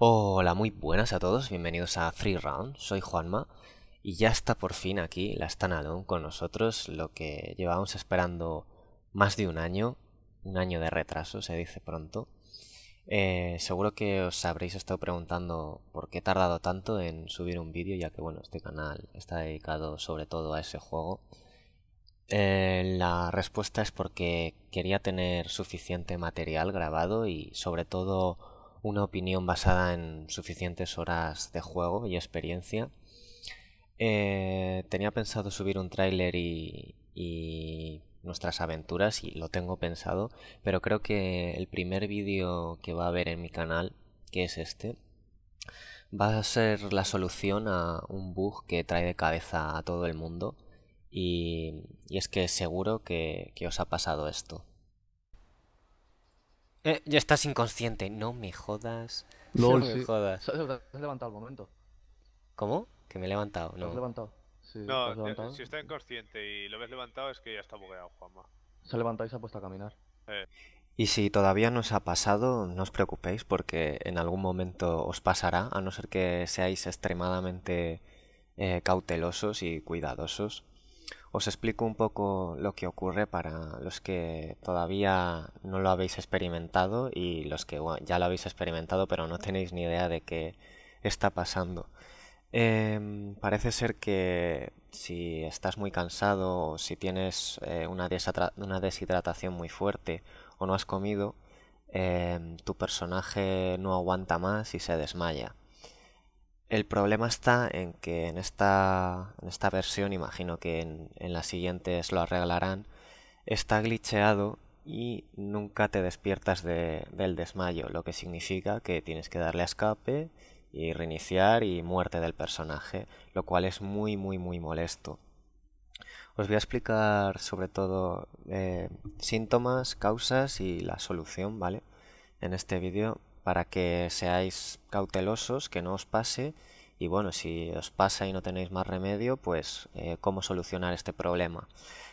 Hola, muy buenas a todos, bienvenidos a Free Round, soy Juanma y ya está por fin aquí la Stanalone con nosotros, lo que llevábamos esperando más de un año, un año de retraso se dice pronto. Eh, seguro que os habréis estado preguntando por qué he tardado tanto en subir un vídeo, ya que bueno, este canal está dedicado sobre todo a ese juego. Eh, la respuesta es porque quería tener suficiente material grabado y sobre todo una opinión basada en suficientes horas de juego y experiencia. Eh, tenía pensado subir un tráiler y, nuestras aventuras y lo tengo pensado, pero creo que el primer vídeo que va a haber en mi canal, que es este, va a ser la solución a un bug que trae de cabeza a todo el mundo y, es que seguro que, que os ha pasado esto. Eh, ya estás inconsciente. No me jodas. no me jodas. Se has levantado al momento. ¿Cómo? Que me he levantado. No. has levantado? Sí, no, eh, si está inconsciente y lo habéis levantado es que ya está bugueado, Juanma. Se ha levantado y se ha puesto a caminar. Eh. Y si todavía no os ha pasado, no os preocupéis porque en algún momento os pasará, a no ser que seáis extremadamente eh, cautelosos y cuidadosos. Os explico un poco lo que ocurre para los que todavía no lo habéis experimentado y los que ya lo habéis experimentado pero no tenéis ni idea de qué está pasando. Em, parece ser que si estás muy cansado o si tienes eh, una, deshidratación muy fuerte o no has comido, em, tu personaje no aguanta más y se desmaya. El problema está en que en esta, en esta versión, imagino que en, las siguientes lo arreglarán, está glitcheado y nunca te despiertas del desmayo, lo que significa que tienes que darle a escape y reiniciar y muerte del personaje, lo cual es muy muy muy molesto. Os voy a explicar sobre todo eh, síntomas, causas y la solución, ¿vale? En este vídeo para que seáis cautelosos, que no os pase y bueno, si os pasa y no tenéis más remedio, pues eh, cómo solucionar este problema.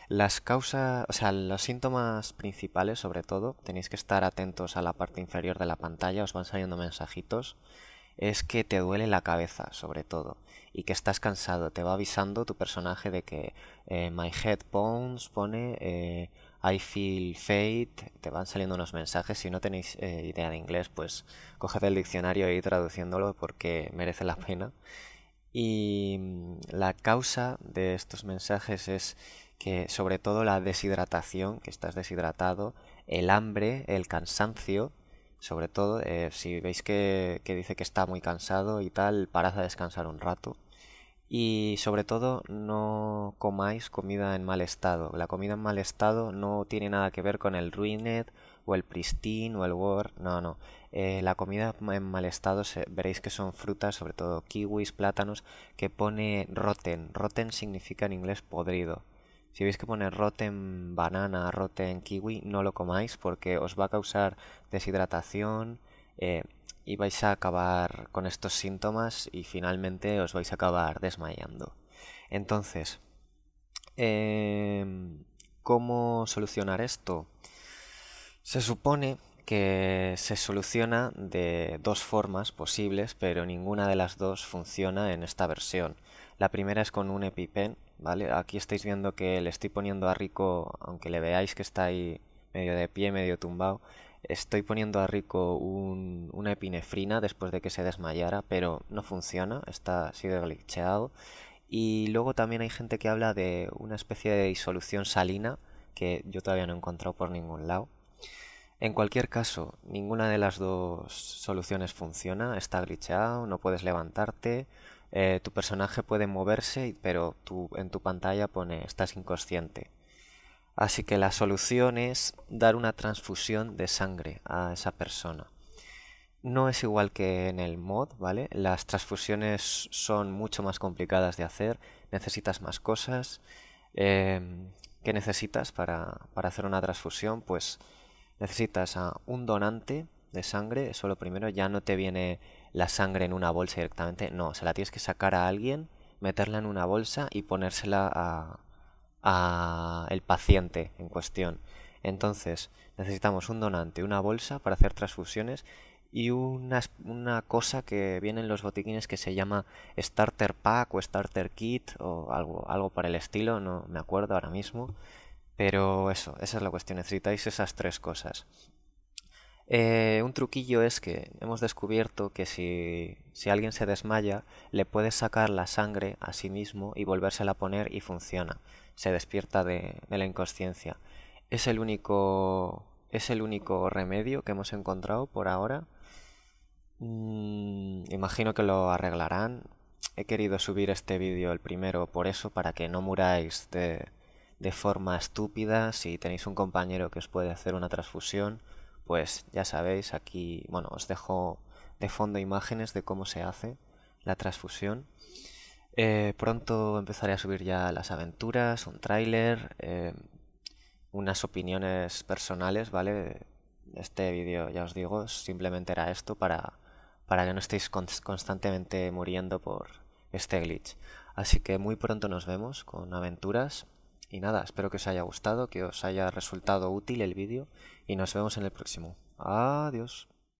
Las causas, o sea, los síntomas principales sobre todo, tenéis que estar atentos a la parte inferior de la pantalla, os van saliendo mensajitos, es que te duele la cabeza sobre todo y que estás cansado, te va avisando tu personaje de que eh, my head bones pone... Eh, I feel fate, te van saliendo unos mensajes. Si no tenéis eh, idea de inglés, pues coged el diccionario y ir traduciéndolo porque merece la pena. Y mm, la causa de estos mensajes es que sobre todo la deshidratación, que estás deshidratado, el hambre, el cansancio, sobre todo eh, si veis que, que dice que está muy cansado y tal, parad a descansar un rato y sobre todo no comáis comida en mal estado. La comida en mal estado no tiene nada que ver con el Ruined o el Pristine o el War. No, no. Eh, la comida en mal estado veréis que son frutas, sobre todo kiwis, plátanos, que pone rotten. Rotten significa en inglés podrido. Si veis que pone rotten banana, rotten kiwi, no lo comáis porque os va a causar deshidratación, eh, y vais a acabar con estos síntomas y finalmente os vais a acabar desmayando. Entonces, em, ¿cómo solucionar esto? Se supone que se soluciona de dos formas posibles, pero ninguna de las dos funciona en esta versión. La primera es con un EpiPen, ¿vale? Aquí estáis viendo que le estoy poniendo a Rico, aunque le veáis que está ahí medio de pie, medio tumbado, Estoy poniendo a Rico una epinefrina después de que se desmayara, pero no funciona, está sigue glitcheado. Y luego también hay gente que habla de una especie de disolución salina que yo todavía no he encontrado por ningún lado. En cualquier caso, ninguna de las dos soluciones funciona, está glitchado, no puedes levantarte, eh, tu personaje puede moverse, pero en tu pantalla pone estás inconsciente. Así que la solución es dar una transfusión de sangre a esa persona. No es igual que en el mod, ¿vale? Las transfusiones son mucho más complicadas de hacer, necesitas más cosas. Em, ¿Qué necesitas para, para hacer una transfusión? Pues necesitas a un donante de sangre, eso lo primero, ya no te viene la sangre en una bolsa directamente, no, se la tienes que sacar a alguien, meterla en una bolsa y ponérsela a, a el paciente en cuestión. Entonces, necesitamos un donante, una bolsa para hacer transfusiones y una, cosa que viene en los botiquines que se llama Starter Pack o Starter Kit o algo, algo para el estilo, no me acuerdo ahora mismo. Pero eso, esa es la cuestión, necesitáis esas tres cosas. Eh, un truquillo es que hemos descubierto que si, si, alguien se desmaya, le puede sacar la sangre a sí mismo y volvérsela a poner y funciona. Se despierta de, la inconsciencia. Es el único. Es el único remedio que hemos encontrado por ahora. Mm, imagino que lo arreglarán. He querido subir este vídeo el primero por eso, para que no muráis de, de forma estúpida si tenéis un compañero que os puede hacer una transfusión pues ya sabéis, aquí, bueno, os dejo de fondo imágenes de cómo se hace la transfusión. Eh, pronto empezaré a subir ya las aventuras, un tráiler, eh, unas opiniones personales, ¿vale? Este vídeo, ya os digo, simplemente era esto para, para que no estéis constantemente muriendo por este glitch. Así que muy pronto nos vemos con aventuras. Y nada, espero que os haya gustado, que os haya resultado útil el vídeo y nos vemos en el próximo. Adiós.